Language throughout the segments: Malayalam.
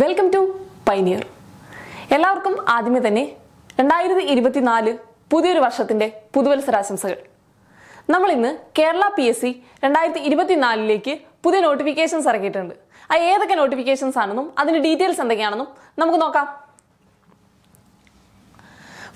വെൽക്കം ടു പൈനിയർ എല്ലാവർക്കും ആദ്യമേ തന്നെ രണ്ടായിരത്തി ഇരുപത്തിനാല് പുതിയൊരു വർഷത്തിൻ്റെ പുതുവത്സരാശംസകൾ നമ്മൾ ഇന്ന് കേരള പി എസ് സി രണ്ടായിരത്തി ഇരുപത്തിനാലിലേക്ക് പുതിയ നോട്ടിഫിക്കേഷൻസ് ഇറക്കിയിട്ടുണ്ട് ആ ഏതൊക്കെ നോട്ടിഫിക്കേഷൻസ് ആണെന്നും അതിൻ്റെ ഡീറ്റെയിൽസ് എന്തൊക്കെയാണെന്നും നമുക്ക് നോക്കാം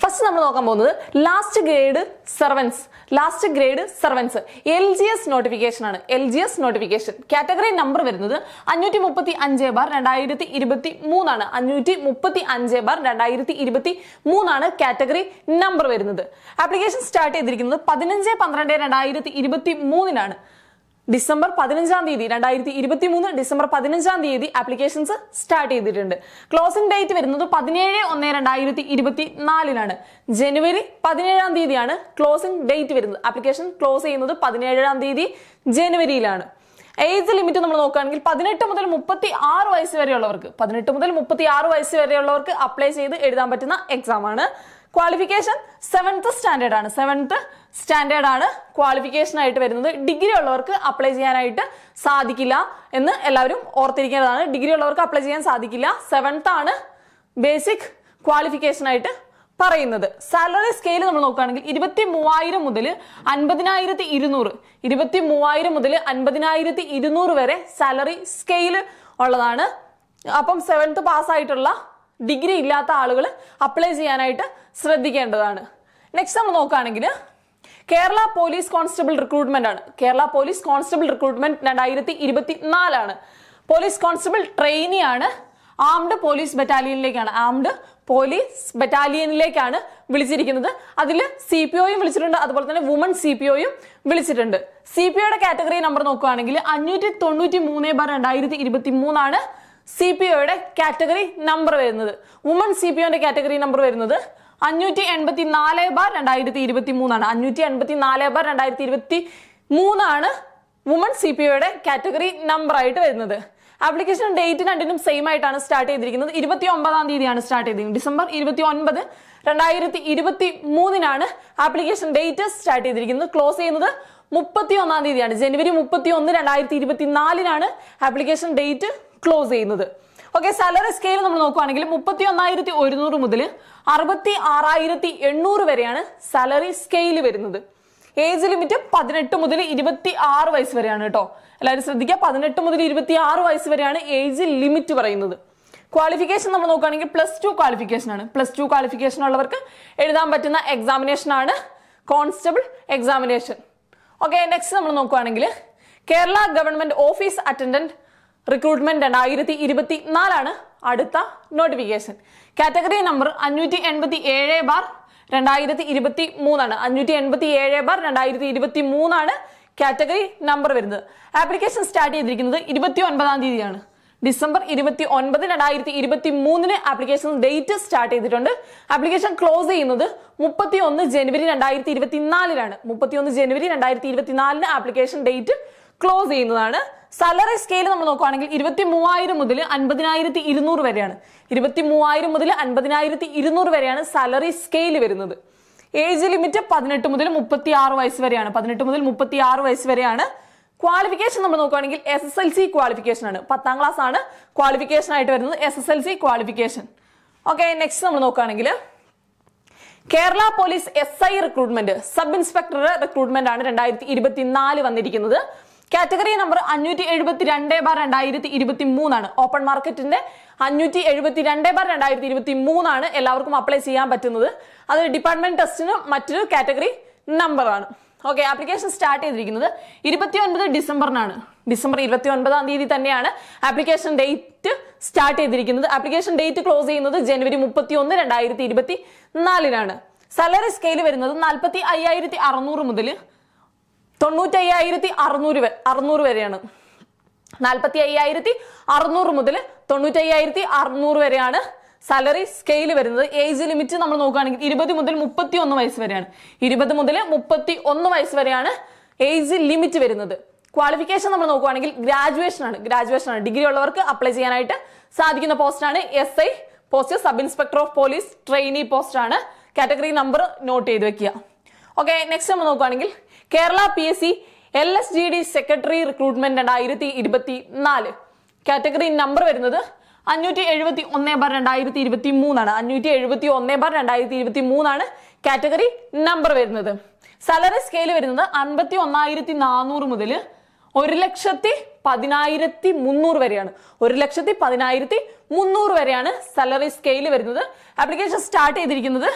ഫസ്റ്റ് നമ്മൾ നോക്കാൻ പോകുന്നത് last grade servants last grade servants L G S notification ആണ് L G S notification category number വരുന്നത് അഞ്ഞൂറ്റി മുപ്പത്തി അഞ്ച് ബാർ രണ്ടായിരത്തി ഇരുപത്തി മൂന്നാണ് അഞ്ഞൂറ്റി മുപ്പത്തി അഞ്ച് ബാർ രണ്ടായിരത്തി ഇരുപത്തി മൂന്നാണ് കാറ്റഗറി നമ്പർ വരുന്നത് ആപ്ലിക്കേഷൻ സ്റ്റാർട്ട് ചെയ്തിരിക്കുന്നത് പതിനഞ്ച് പന്ത്രണ്ട് രണ്ടായിരത്തി ഇരുപത്തി മൂന്നിനാണ് ഡിസംബർ പതിനഞ്ചാം തീയതി രണ്ടായിരത്തി ഇരുപത്തി മൂന്ന് ഡിസംബർ പതിനഞ്ചാം തീയതി ആപ്ലിക്കേഷൻസ് സ്റ്റാർട്ട് ചെയ്തിട്ടുണ്ട് ക്ലോസിംഗ് ഡേറ്റ് വരുന്നത് പതിനേഴ് ഒന്ന് രണ്ടായിരത്തി ഇരുപത്തി നാലിനാണ് ജനുവരി പതിനേഴാം തീയതിയാണ് ക്ലോസിംഗ് ഡേറ്റ് വരുന്നത് ആപ്ലിക്കേഷൻ ക്ലോസ് ചെയ്യുന്നത് പതിനേഴാം തീയതി ജനുവരിയിലാണ് ഏജ് ലിമിറ്റ് നമ്മൾ നോക്കുകയാണെങ്കിൽ പതിനെട്ട് മുതൽ മുപ്പത്തി ആറ് വയസ്സ് വരെയുള്ളവർക്ക് പതിനെട്ട് മുതൽ മുപ്പത്തി ആറ് വയസ്സ് വരെയുള്ളവർക്ക് അപ്ലൈ ചെയ്ത് എഴുതാൻ പറ്റുന്ന എക്സാം ആണ് ക്വാളിഫിക്കേഷൻ സെവൻത്ത് സ്റ്റാൻഡേർഡ് ആണ് സെവൻത്ത് സ്റ്റാൻഡേർഡ് ആണ് ക്വാളിഫിക്കേഷൻ ആയിട്ട് വരുന്നത് ഡിഗ്രി ഉള്ളവർക്ക് അപ്ലൈ ചെയ്യാനായിട്ട് സാധിക്കില്ല എന്ന് എല്ലാവരും ഓർത്തിരിക്കേണ്ടതാണ് ഡിഗ്രി ഉള്ളവർക്ക് അപ്ലൈ ചെയ്യാൻ സാധിക്കില്ല സെവൻത്ത് ആണ് ബേസിക് ക്വാളിഫിക്കേഷൻ ആയിട്ട് പറയുന്നത് സാലറി സ്കെയിൽ നമ്മൾ നോക്കുകയാണെങ്കിൽ ഇരുപത്തി മൂവായിരം മുതൽ അൻപതിനായിരത്തി ഇരുന്നൂറ് ഇരുപത്തി മൂവായിരം മുതൽ അൻപതിനായിരത്തി ഇരുന്നൂറ് വരെ സാലറി സ്കെയിൽ ഉള്ളതാണ് അപ്പം സെവൻത്ത് പാസ്സായിട്ടുള്ള ഡിഗ്രി ഇല്ലാത്ത ആളുകൾ അപ്ലൈ ചെയ്യാനായിട്ട് ശ്രദ്ധിക്കേണ്ടതാണ് നെക്സ്റ്റ് നമ്മൾ നോക്കുകയാണെങ്കിൽ കേരള പോലീസ് കോൺസ്റ്റബിൾ റിക്രൂട്ട്മെന്റ് ആണ് കേരള പോലീസ് കോൺസ്റ്റബിൾ റിക്രൂട്ട്മെന്റ് രണ്ടായിരത്തി ഇരുപത്തി നാലാണ് പോലീസ് കോൺസ്റ്റബിൾ ട്രെയിനി ആണ് ആംഡ് പോലീസ് ബറ്റാലിയനിലേക്കാണ് ആംഡ് പോലീസ് ബറ്റാലിയനിലേക്കാണ് വിളിച്ചിരിക്കുന്നത് അതിൽ സി പി ഒയും വിളിച്ചിട്ടുണ്ട് അതുപോലെ തന്നെ വുമൺ സി പി ഒയും വിളിച്ചിട്ടുണ്ട് സി പി ഒയുടെ കാറ്റഗറി നമ്പർ നോക്കുകയാണെങ്കിൽ അഞ്ഞൂറ്റി തൊണ്ണൂറ്റി മൂന്ന് ബാർ രണ്ടായിരത്തി ഇരുപത്തി മൂന്നാണ് സി പി ഒയുടെ കാറ്റഗറി നമ്പർ വരുന്നത് വുമൺ സി പി ഒന്റെ കാറ്റഗറി നമ്പർ വരുന്നത് അഞ്ഞൂറ്റി എൺപത്തി നാല് ബാർ രണ്ടായിരത്തി ഇരുപത്തി മൂന്നാണ് അഞ്ഞൂറ്റി എൺപത്തി നാല് ബാർ രണ്ടായിരത്തി ഇരുപത്തി മൂന്നാണ് വുമൺ സി പി ഒയുടെ കാറ്റഗറി നമ്പർ ആയിട്ട് വരുന്നത് ആപ്ലിക്കേഷൻ ഡേറ്റ് രണ്ടിനും സെയിം ആയിട്ടാണ് സ്റ്റാർട്ട് ചെയ്തിരിക്കുന്നത് ഇരുപത്തി ഒമ്പതാം തീയതിയാണ് സ്റ്റാർട്ട് ചെയ്തിരിക്കുന്നത് ഡിസംബർ ഇരുപത്തി ഒൻപത് രണ്ടായിരത്തി ഇരുപത്തി മൂന്നിനാണ് ആപ്ലിക്കേഷൻ ഡേറ്റ് സ്റ്റാർട്ട് ചെയ്തിരിക്കുന്നത് ക്ലോസ് ചെയ്യുന്നത് മുപ്പത്തി ഒന്നാം തീയതിയാണ് ജനുവരി മുപ്പത്തി ഒന്ന് രണ്ടായിരത്തി ഇരുപത്തി നാലിനാണ് ആപ്ലിക്കേഷൻ ഡേറ്റ് ക്ലോസ് ചെയ്യുന്നത് ഓക്കെ സാലറി സ്കെയിൽ നമ്മൾ നോക്കുവാണെങ്കിൽ മുപ്പത്തി ഒന്നായിരത്തി ഒരുന്നൂറ് മുതൽ അറുപത്തി ആറായിരത്തി എണ്ണൂറ് വരെയാണ് സാലറി സ്കെയിൽ വരുന്നത് ഏജ് ലിമിറ്റ് പതിനെട്ട് മുതൽ ഇരുപത്തി ആറ് വയസ്സ് വരെയാണ് കേട്ടോ എല്ലാവരും ശ്രദ്ധിക്കുക പതിനെട്ട് മുതൽ ഇരുപത്തി ആറ് വയസ്സ് വരെയാണ് ഏജ് ലിമിറ്റ് പറയുന്നത് ക്വാളിഫിക്കേഷൻ നമ്മൾ നോക്കുകയാണെങ്കിൽ പ്ലസ് ടു ക്വാളിഫിക്കേഷൻ ആണ് പ്ലസ് ടു ക്വാളിഫിക്കേഷൻ ഉള്ളവർക്ക് എഴുതാൻ പറ്റുന്ന എക്സാമിനേഷൻ ആണ് കോൺസ്റ്റബിൾ എക്സാമിനേഷൻ ഓക്കെ നെക്സ്റ്റ് നമ്മൾ നോക്കുകയാണെങ്കിൽ Kerala government office attendant recruitment രണ്ടായിരത്തി ഇരുപത്തി നാലാണ് അടുത്ത നോട്ടിഫിക്കേഷൻ കാറ്റഗറി നമ്പർ അഞ്ഞൂറ്റി എൺപത്തി ഏഴ് ബാർ രണ്ടായിരത്തി ഇരുപത്തി മൂന്നാണ് അഞ്ഞൂറ്റി എൺപത്തി ഏഴ് ബാർ രണ്ടായിരത്തി ഇരുപത്തി മൂന്നാണ് കാറ്റഗറി നമ്പർ വരുന്നത് ആപ്ലിക്കേഷൻ സ്റ്റാർട്ട് ചെയ്തിരിക്കുന്നത് ഇരുപത്തി ഒൻപതാം തീയതിയാണ് ഡിസംബർ ഇരുപത്തി ഒൻപത് രണ്ടായിരത്തി ഇരുപത്തി മൂന്നിന് ആപ്ലിക്കേഷൻ ഡേറ്റ് സ്റ്റാർട്ട് ചെയ്തിട്ടുണ്ട് ആപ്ലിക്കേഷൻ ക്ലോസ് ചെയ്യുന്നത് മുപ്പത്തി ഒന്ന് ജനുവരി രണ്ടായിരത്തി ഇരുപത്തി നാലിലാണ് മുപ്പത്തി ഒന്ന് ജനുവരി രണ്ടായിരത്തി ഇരുപത്തി നാലിന് ആപ്ലിക്കേഷൻ ഡേറ്റ് ക്ലോസ് ചെയ്യുന്നതാണ് സാലറി സ്കെയിൽ നമ്മൾ നോക്കുകയാണെങ്കിൽ ഇരുപത്തി മൂവായിരം മുതൽ അൻപതിനായിരത്തി ഇരുന്നൂറ് വരെയാണ് ഇരുപത്തി മൂവായിരം മുതൽ അൻപതിനായിരത്തി ഇരുന്നൂറ് വരെയാണ് സാലറി സ്കെയിൽ വരുന്നത് ഏജ് ലിമിറ്റ് പതിനെട്ട് മുതൽ മുപ്പത്തി ആറ് വയസ്സ് വരെയാണ് പതിനെട്ട് മുതൽ മുപ്പത്തി ആറ് വയസ്സ് വരെയാണ് ക്വാളിഫിക്കേഷൻ നമ്മൾ നോക്കുകയാണെങ്കിൽ S S L C qualification ആണ് പത്താം ക്ലാസ് ആണ് ക്വാളിഫിക്കേഷൻ ആയിട്ട് വരുന്നത് S S L C qualification okay next നമ്മൾ നോക്കുകയാണെങ്കിൽ Kerala police S I recruitment sub inspector recruitment ആണ് രണ്ടായിരത്തി ഇരുപത്തിനാല് വന്നിരിക്കുന്നത് കാറ്റഗറി നമ്പർ അഞ്ഞൂറ്റി എഴുപത്തി രണ്ട് ബാർ രണ്ടായിരത്തി ഇരുപത്തി മൂന്നാണ് ഓപ്പൺ മാർക്കറ്റിന്റെ അഞ്ഞൂറ്റി എഴുപത്തി രണ്ട് ബാർ രണ്ടായിരത്തി ഇരുപത്തി മൂന്നാണ് എല്ലാവർക്കും അപ്ലൈ ചെയ്യാൻ പറ്റുന്നത് അത് ഡിപ്പാർട്ട്മെന്റ് ടെസ്റ്റിന് മറ്റൊരു കാറ്റഗറി നമ്പറാണ് ഓക്കെ ആപ്ലിക്കേഷൻ സ്റ്റാർട്ട് ചെയ്തിരിക്കുന്നത് ഇരുപത്തി ഒൻപത് ഡിസംബറിനാണ് ഡിസംബർ ഇരുപത്തി ഒൻപതാം തീയതി തന്നെയാണ് ആപ്ലിക്കേഷൻ ഡേറ്റ് സ്റ്റാർട്ട് ചെയ്തിരിക്കുന്നത് ആപ്ലിക്കേഷൻ ഡേറ്റ് ക്ലോസ് ചെയ്യുന്നത് ജനുവരി മുപ്പത്തി ഒന്ന് രണ്ടായിരത്തി ഇരുപത്തി നാലിനാണ് സാലറി സ്കെയിൽ വരുന്നത് നാൽപ്പത്തി അയ്യായിരത്തി അറുന്നൂറ് മുതൽ തൊണ്ണൂറ്റി അയ്യായിരത്തി അറുന്നൂറ് അറുന്നൂറ് വരെയാണ് നാൽപ്പത്തി അയ്യായിരത്തി അറുന്നൂറ് മുതൽ തൊണ്ണൂറ്റി അയ്യായിരത്തി അറുന്നൂറ് വരെയാണ് സാലറി സ്കെയിൽ വരുന്നത് ഏജ് ലിമിറ്റ് നമ്മൾ നോക്കുകയാണെങ്കിൽ ഇരുപത് മുതൽ മുപ്പത്തി ഒന്ന് വയസ്സ് വരെയാണ് ഇരുപത് മുതൽ മുപ്പത്തി ഒന്ന് വയസ്സ് വരെയാണ് ഏജ് ലിമിറ്റ് വരുന്നത് ക്വാളിഫിക്കേഷൻ നമ്മൾ നോക്കുകയാണെങ്കിൽ ഗ്രാജുവേഷൻ ആണ് ഗ്രാജുവേഷൻ ആണ് ഡിഗ്രി ഉള്ളവർക്ക് അപ്ലൈ ചെയ്യാനായിട്ട് സാധിക്കുന്ന ആണ് S I post sub inspector of police trainee post ആണ് കാറ്റഗറി നമ്പർ നോട്ട് ചെയ്ത് വെക്കുക ഓക്കെ നെക്സ്റ്റ് നമ്മൾ നോക്കുകയാണെങ്കിൽ Kerala P S C L S G D secretary recruitment രണ്ടായിരത്തി ഇരുപത്തി നാല് കാറ്റഗറി നമ്പർ വരുന്നത് അഞ്ഞൂറ്റി എഴുപത്തി ഒന്ന് ബർ രണ്ടായിരത്തി ഇരുപത്തി മൂന്നാണ് അഞ്ഞൂറ്റി എഴുപത്തി ഒന്ന് ബർ രണ്ടായിരത്തി ഇരുപത്തി മൂന്നാണ് കാറ്റഗറി നമ്പർ വരുന്നത് സാലറി സ്കെയിൽ വരുന്നത് അൻപത്തി ഒന്നായിരത്തി നാനൂറ് മുതൽ ഒരു ലക്ഷത്തി പതിനായിരത്തി മുന്നൂറ് വരെയാണ് ഒരു ലക്ഷത്തി പതിനായിരത്തി മുന്നൂറ് വരെയാണ് സാലറി സ്കെയിൽ വരുന്നത് ആപ്ലിക്കേഷൻ സ്റ്റാർട്ട് ചെയ്തിരിക്കുന്നത്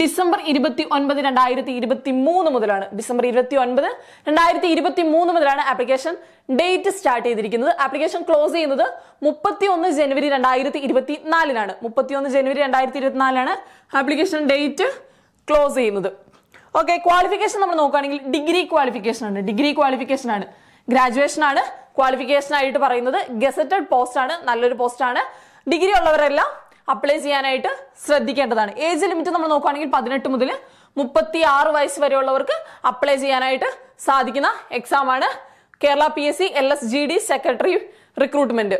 ഡിസംബർ ഇരുപത്തി ഒൻപത് രണ്ടായിരത്തി ഇരുപത്തി മൂന്ന് മുതലാണ് ഡിസംബർ ഇരുപത്തി ഒൻപത് രണ്ടായിരത്തി ഇരുപത്തി മൂന്ന് മുതലാണ് ആപ്ലിക്കേഷൻ ഡേറ്റ് സ്റ്റാർട്ട് ചെയ്തിരിക്കുന്നത് ആപ്ലിക്കേഷൻ ക്ലോസ് ചെയ്യുന്നത് മുപ്പത്തി ഒന്ന് ജനുവരി രണ്ടായിരത്തി ഇരുപത്തി നാലിനാണ് മുപ്പത്തി ഒന്ന് ജനുവരി രണ്ടായിരത്തി ഇരുപത്തിനാലിനാണ് ആപ്ലിക്കേഷൻ ഡേറ്റ് ക്ലോസ് ചെയ്യുന്നത് ഓക്കെ ക്വാളിഫിക്കേഷൻ നമ്മൾ നോക്കുകയാണെങ്കിൽ ഡിഗ്രി ക്വാളിഫിക്കേഷൻ ആണ് ഡിഗ്രി ക്വാളിഫിക്കേഷൻ ആണ് ഗ്രാജുവേഷൻ ആണ് ക്വാളിഫിക്കേഷൻ ആയിട്ട് പറയുന്നത് ഗസറ്റഡ് പോസ്റ്റ് ആണ് നല്ലൊരു പോസ്റ്റ് ആണ് ഡിഗ്രി ഉള്ളവരെല്ലാം അപ്ലൈ ചെയ്യാനായിട്ട് ശ്രദ്ധിക്കേണ്ടതാണ് ഏജ് ലിമിറ്റ് നമ്മൾ നോക്കുകയാണെങ്കിൽ പതിനെട്ട് മുതൽ മുപ്പത്തി ആറ് വയസ്സ് വരെയുള്ളവർക്ക് അപ്ലൈ ചെയ്യാനായിട്ട് സാധിക്കുന്ന എക്സാമാണ് Kerala P S C L S G D secretary recruitment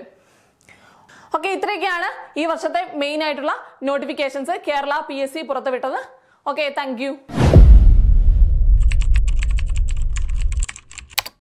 okay ഇത്രയൊക്കെയാണ് ഈ വർഷത്തെ മെയിൻ ആയിട്ടുള്ള notifications Kerala P S C പുറത്തുവിട്ടത് ഓക്കെ താങ്ക്